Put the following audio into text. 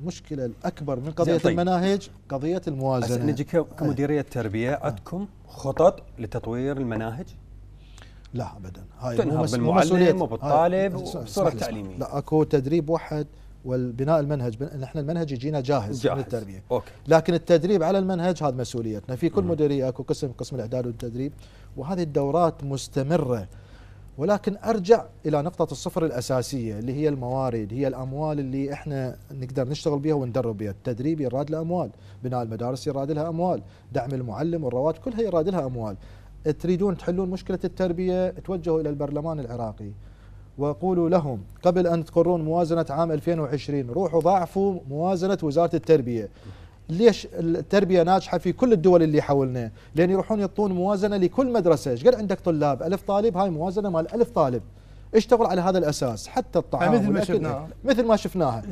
المشكله الاكبر من قضيه طيب. المناهج قضيه الموازنه نجي كمديريه إيه. تربيه عندكم خطط لتطوير المناهج؟ لا ابدا هاي تنهض بالمعلم وبالطالب وبصوره تعليميه لا اكو تدريب واحد والبناء المنهج نحن المنهج يجينا جاهز, جاهز. من التربيه أوكي. لكن التدريب على المنهج هذا مسؤوليتنا في كل مديريه اكو قسم قسم الاعداد والتدريب وهذه الدورات مستمره ولكن ارجع الى نقطه الصفر الاساسيه اللي هي الموارد هي الاموال اللي احنا نقدر نشتغل بها وندرب بها التدريب يراد له اموال بناء المدارس يراد لها اموال دعم المعلم والرواتب كلها يراد لها اموال تريدون تحلون مشكله التربيه توجهوا الى البرلمان العراقي وقولوا لهم قبل ان تقرون موازنه عام 2020 روحوا ضاعفوا موازنه وزاره التربيه ليش التربية ناجحة في كل الدول اللي حولنا لأن يروحون يعطون موازنة لكل مدرسة ايش قد عندك طلاب ألف طالب هاي موازنة مال ألف طالب اشتغل على هذا الأساس حتى الطعام مثل ما شفناها مثل ما شفناها